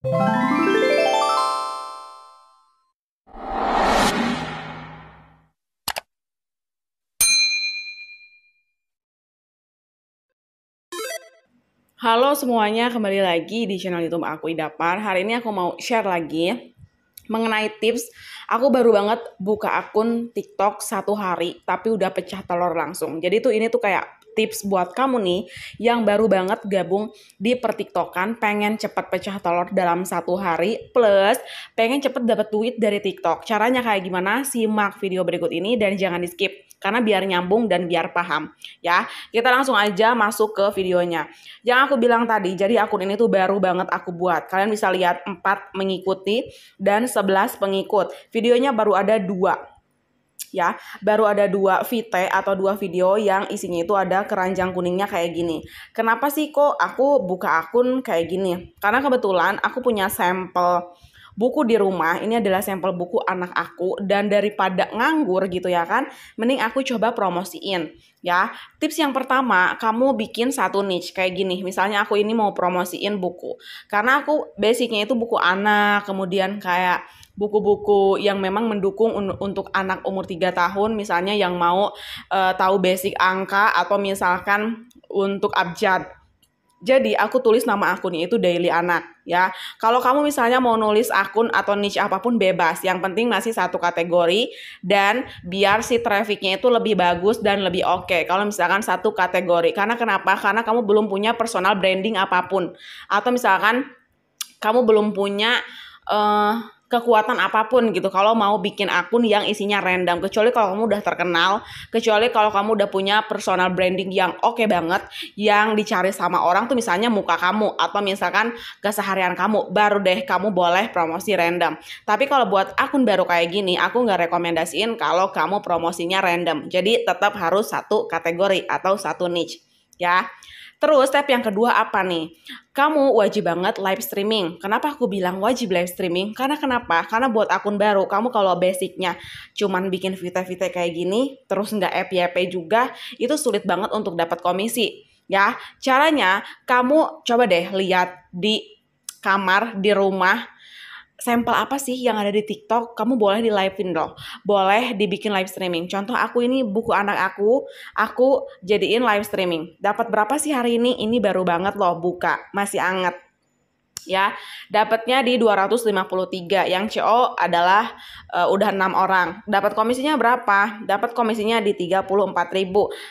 Halo semuanya, kembali lagi di channel YouTube aku Idapar. Hari ini aku mau share lagi mengenai tips. Aku baru banget buka akun TikTok satu hari, tapi udah pecah telur langsung. Jadi tuh ini tuh kayak tips buat kamu nih yang baru banget gabung di pertiktokan, pengen cepet pecah telur dalam satu hari, plus pengen cepet dapat duit dari TikTok. Caranya kayak gimana? Simak video berikut ini dan jangan di skip karena biar nyambung dan biar paham ya kita langsung aja masuk ke videonya yang aku bilang tadi jadi akun ini tuh baru banget aku buat kalian bisa lihat 4 mengikuti dan 11 pengikut videonya baru ada dua ya baru ada dua vite atau dua video yang isinya itu ada keranjang kuningnya kayak gini kenapa sih kok aku buka akun kayak gini karena kebetulan aku punya sampel buku di rumah ini adalah sampel buku anak aku dan daripada nganggur gitu ya kan mending aku coba promosiin ya tips yang pertama kamu bikin satu niche kayak gini misalnya aku ini mau promosiin buku karena aku basicnya itu buku anak kemudian kayak buku-buku yang memang mendukung un untuk anak umur 3 tahun misalnya yang mau uh, tahu basic angka atau misalkan untuk abjad jadi aku tulis nama akunnya itu Daily Anak ya. Kalau kamu misalnya mau nulis akun atau niche apapun bebas, yang penting masih satu kategori dan biar si trafficnya itu lebih bagus dan lebih oke. Okay. Kalau misalkan satu kategori, karena kenapa? Karena kamu belum punya personal branding apapun, atau misalkan kamu belum punya uh, kekuatan apapun gitu kalau mau bikin akun yang isinya random kecuali kalau kamu udah terkenal kecuali kalau kamu udah punya personal branding yang oke okay banget yang dicari sama orang tuh misalnya muka kamu atau misalkan keseharian kamu baru deh kamu boleh promosi random tapi kalau buat akun baru kayak gini aku nggak rekomendasiin kalau kamu promosinya random jadi tetap harus satu kategori atau satu niche ya Terus step yang kedua apa nih? Kamu wajib banget live streaming. Kenapa aku bilang wajib live streaming? Karena kenapa? Karena buat akun baru, kamu kalau basicnya cuman bikin vite vite kayak gini, terus nggak FYP juga, itu sulit banget untuk dapat komisi. Ya, caranya kamu coba deh lihat di kamar, di rumah, sampel apa sih yang ada di TikTok kamu boleh di livein dong boleh dibikin live streaming contoh aku ini buku anak aku aku jadiin live streaming dapat berapa sih hari ini ini baru banget loh buka masih anget ya. Dapatnya di 253 yang CO adalah uh, udah enam orang. Dapat komisinya berapa? Dapat komisinya di 34.000.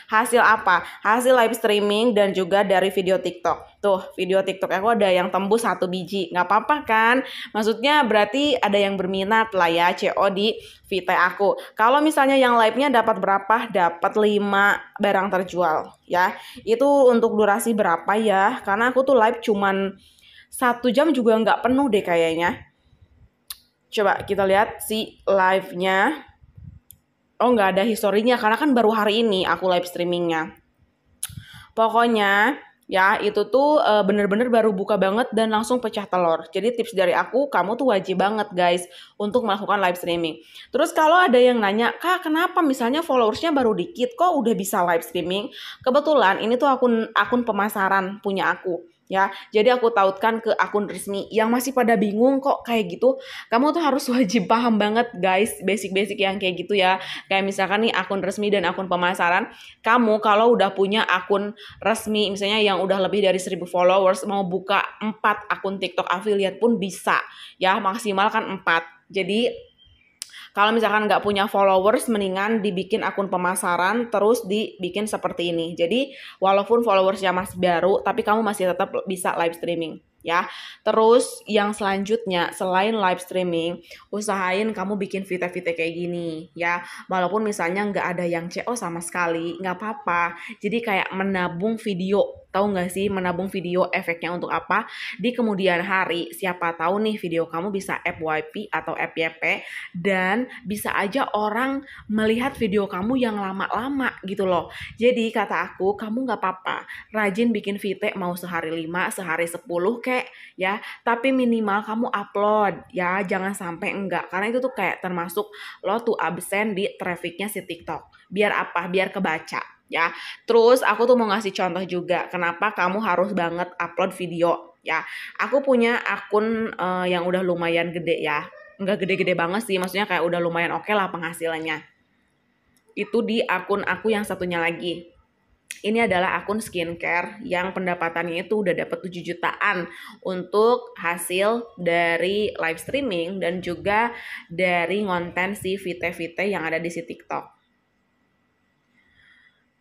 Hasil apa? Hasil live streaming dan juga dari video TikTok. Tuh, video TikTok aku ada yang tembus satu biji. nggak apa-apa kan? Maksudnya berarti ada yang berminat lah ya CO di Vita aku. Kalau misalnya yang live-nya dapat berapa? Dapat 5 barang terjual ya. Itu untuk durasi berapa ya? Karena aku tuh live cuman satu jam juga nggak penuh deh kayaknya. Coba kita lihat si live-nya. Oh nggak ada historinya karena kan baru hari ini aku live streamingnya. Pokoknya ya itu tuh eh, bener-bener baru buka banget dan langsung pecah telur. Jadi tips dari aku, kamu tuh wajib banget guys untuk melakukan live streaming. Terus kalau ada yang nanya, kak kenapa misalnya followersnya baru dikit, kok udah bisa live streaming? Kebetulan ini tuh akun akun pemasaran punya aku ya. Jadi aku tautkan ke akun resmi. Yang masih pada bingung kok kayak gitu, kamu tuh harus wajib paham banget guys basic-basic yang kayak gitu ya. Kayak misalkan nih akun resmi dan akun pemasaran, kamu kalau udah punya akun resmi misalnya yang udah lebih dari 1000 followers mau buka empat akun TikTok affiliate pun bisa ya, maksimal kan 4. Jadi kalau misalkan nggak punya followers, mendingan dibikin akun pemasaran terus dibikin seperti ini. Jadi walaupun followersnya masih baru, tapi kamu masih tetap bisa live streaming ya. Terus yang selanjutnya selain live streaming, usahain kamu bikin vite-vite kayak gini ya. Walaupun misalnya nggak ada yang CO sama sekali, nggak apa-apa. Jadi kayak menabung video tahu nggak sih menabung video efeknya untuk apa? Di kemudian hari, siapa tahu nih video kamu bisa FYP atau FYP dan bisa aja orang melihat video kamu yang lama-lama gitu loh. Jadi kata aku, kamu nggak apa-apa, rajin bikin VT mau sehari lima sehari sepuluh kek ya, tapi minimal kamu upload ya, jangan sampai enggak karena itu tuh kayak termasuk lo tuh absen di trafficnya si TikTok. Biar apa? Biar kebaca ya. Terus aku tuh mau ngasih contoh juga kenapa kamu harus banget upload video ya. Aku punya akun uh, yang udah lumayan gede ya. Nggak gede-gede banget sih, maksudnya kayak udah lumayan oke okay lah penghasilannya. Itu di akun aku yang satunya lagi. Ini adalah akun skincare yang pendapatannya itu udah dapat 7 jutaan untuk hasil dari live streaming dan juga dari konten si Vite-Vite yang ada di si TikTok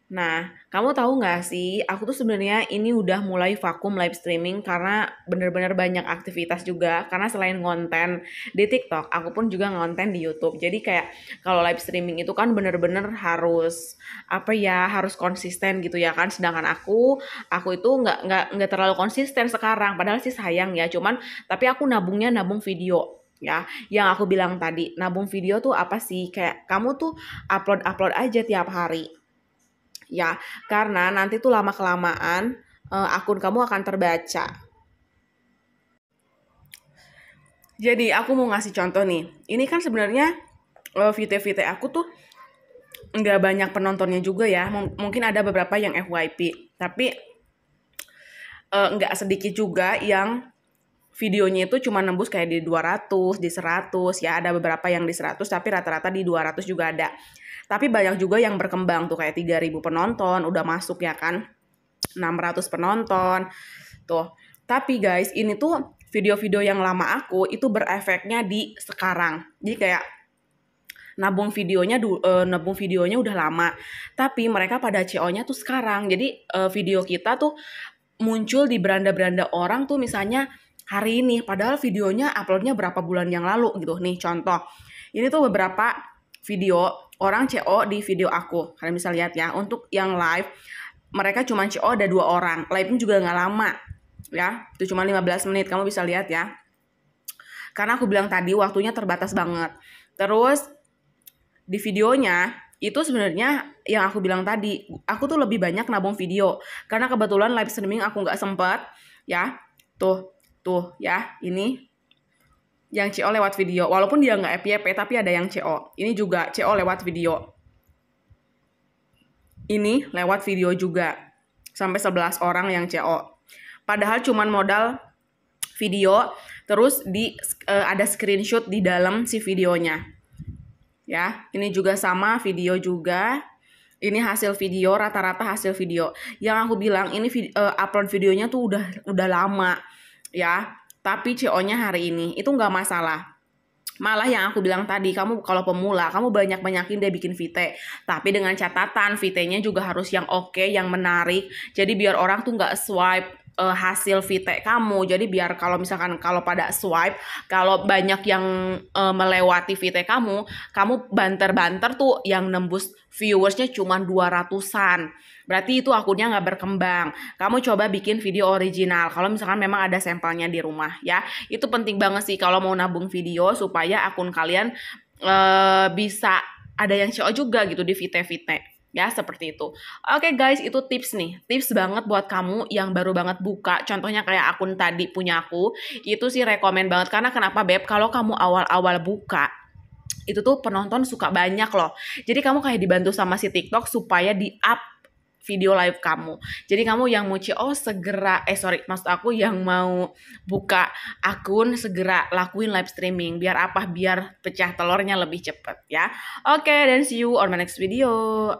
Nah, kamu tahu nggak sih, aku tuh sebenarnya ini udah mulai vakum live streaming karena bener-bener banyak aktivitas juga. Karena selain konten di TikTok, aku pun juga ngonten di YouTube. Jadi kayak kalau live streaming itu kan bener-bener harus apa ya, harus konsisten gitu ya kan. Sedangkan aku, aku itu nggak nggak nggak terlalu konsisten sekarang. Padahal sih sayang ya, cuman tapi aku nabungnya nabung video ya yang aku bilang tadi nabung video tuh apa sih kayak kamu tuh upload upload aja tiap hari ya karena nanti tuh lama kelamaan uh, eh, akun kamu akan terbaca jadi aku mau ngasih contoh nih ini kan sebenarnya uh, eh, VT-VT aku tuh nggak banyak penontonnya juga ya M mungkin ada beberapa yang FYP tapi uh, nggak sedikit juga yang videonya itu cuma nembus kayak di 200, di 100, ya ada beberapa yang di 100 tapi rata-rata di 200 juga ada. Tapi banyak juga yang berkembang tuh kayak 3000 penonton udah masuk ya kan. 600 penonton. Tuh. Tapi guys, ini tuh video-video yang lama aku itu berefeknya di sekarang. Jadi kayak nabung videonya uh, nabung videonya udah lama tapi mereka pada CO-nya tuh sekarang jadi uh, video kita tuh muncul di beranda-beranda orang tuh misalnya hari ini padahal videonya uploadnya berapa bulan yang lalu gitu nih contoh ini tuh beberapa video orang CO di video aku. Kalian bisa lihat ya. Untuk yang live, mereka cuma CO ada dua orang. live juga nggak lama. Ya, itu cuma 15 menit. Kamu bisa lihat ya. Karena aku bilang tadi waktunya terbatas banget. Terus di videonya itu sebenarnya yang aku bilang tadi, aku tuh lebih banyak nabung video karena kebetulan live streaming aku nggak sempet ya. Tuh, tuh ya, ini yang CO lewat video. Walaupun dia nggak FYP, tapi ada yang CO. Ini juga CO lewat video. Ini lewat video juga. Sampai 11 orang yang CO. Padahal cuma modal video, terus di uh, ada screenshot di dalam si videonya. Ya, ini juga sama video juga. Ini hasil video, rata-rata hasil video. Yang aku bilang ini vid uh, eh, upload videonya tuh udah udah lama ya tapi CO-nya hari ini itu nggak masalah malah yang aku bilang tadi kamu kalau pemula kamu banyak banyakin dia bikin vite tapi dengan catatan VT-nya juga harus yang oke okay, yang menarik jadi biar orang tuh nggak swipe uh, hasil vite kamu. Jadi biar kalau misalkan kalau pada swipe, kalau banyak yang uh, melewati vite kamu, kamu banter-banter tuh yang nembus viewersnya cuma 200-an. Berarti itu akunnya nggak berkembang. Kamu coba bikin video original. Kalau misalkan memang ada sampelnya di rumah ya. Itu penting banget sih kalau mau nabung video supaya akun kalian uh, bisa ada yang show juga gitu di Vite ya seperti itu. Oke okay, guys, itu tips nih, tips banget buat kamu yang baru banget buka. Contohnya kayak akun tadi punya aku, itu sih rekomen banget karena kenapa beb? Kalau kamu awal-awal buka itu tuh penonton suka banyak loh. Jadi kamu kayak dibantu sama si TikTok supaya di up video live kamu. Jadi kamu yang mau CO oh, segera, eh sorry, maksud aku yang mau buka akun segera lakuin live streaming. Biar apa? Biar pecah telurnya lebih cepet ya. Oke, okay, dan see you on my next video.